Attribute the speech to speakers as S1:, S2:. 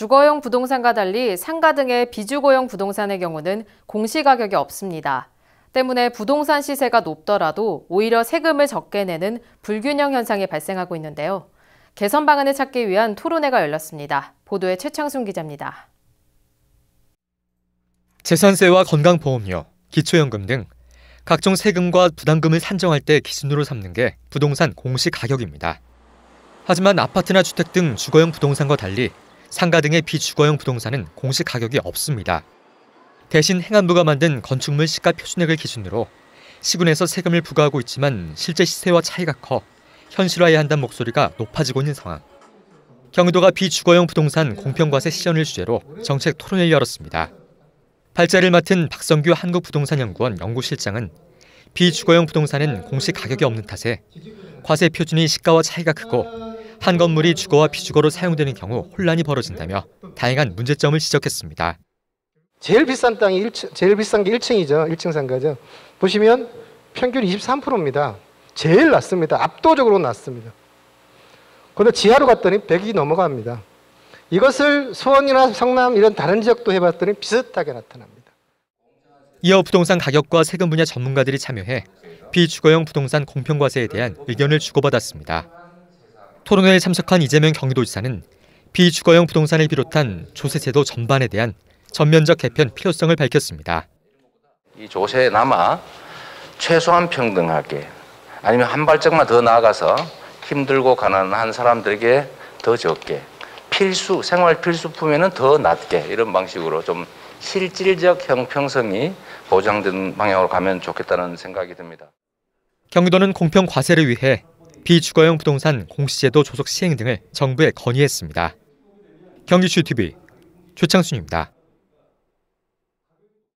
S1: 주거용 부동산과 달리 상가 등의 비주거용 부동산의 경우는 공시가격이 없습니다. 때문에 부동산 시세가 높더라도 오히려 세금을 적게 내는 불균형 현상이 발생하고 있는데요. 개선 방안을 찾기 위한 토론회가 열렸습니다. 보도에 최창순 기자입니다.
S2: 재산세와 건강보험료, 기초연금 등 각종 세금과 부담금을 산정할 때 기준으로 삼는 게 부동산 공시 가격입니다. 하지만 아파트나 주택 등 주거용 부동산과 달리 상가 등의 비주거용 부동산은 공시 가격이 없습니다. 대신 행안부가 만든 건축물 시가 표준액을 기준으로 시군에서 세금을 부과하고 있지만 실제 시세와 차이가 커 현실화해야 한다는 목소리가 높아지고 있는 상황. 경기도가 비주거용 부동산 공평과세 시연을 주제로 정책 토론을 열었습니다. 발자를 맡은 박성규 한국부동산연구원 연구실장은 비주거용 부동산은 공시 가격이 없는 탓에 과세 표준이 시가와 차이가 크고 한 건물이 주거와 비주거로 사용되는 경우 혼란이 벌어진다며 다양한 문제점을 지적했습니다. 제일 비싼 땅이
S3: 1층, 제일 비싼 게 1층이죠. 1층 상가죠. 보시면 평균 23%입니다. 제일 낮습니다. 압도적으로 낮습니다. 그런데 지하로 갔더니 100이 넘어갑니다. 이것을 수원이나 성남 이런 다른 지역도 해봤더니 비슷하게 나타납니다.
S2: 이어 부동산 가격과 세금 분야 전문가들이 참여해 비주거형 부동산 공평과세에 대한 의견을 주고받았습니다. 토론회에 참석한 이재명 경기도지사는 비주거형 부동산을 비롯한 조세제도 전반에 대한 전면적 개편 필요성을 밝혔습니다.
S4: 이 조세에 남아 최소한 평등하게 아니면 한 발짝만 더 나아가서 힘들고 가난한 사람들에게 더 적게 필수 생활 필수품에는 더 낮게 이런 방식으로 좀 실질적 형평성이 보장된 방향으로 가면 좋겠다는 생각이 듭니다.
S2: 경기도는 공평 과세를 위해 비주거용 부동산 공시제도 조속 시행 등을 정부에 건의했습니다.
S1: 경기슈 TV 최창순입니다.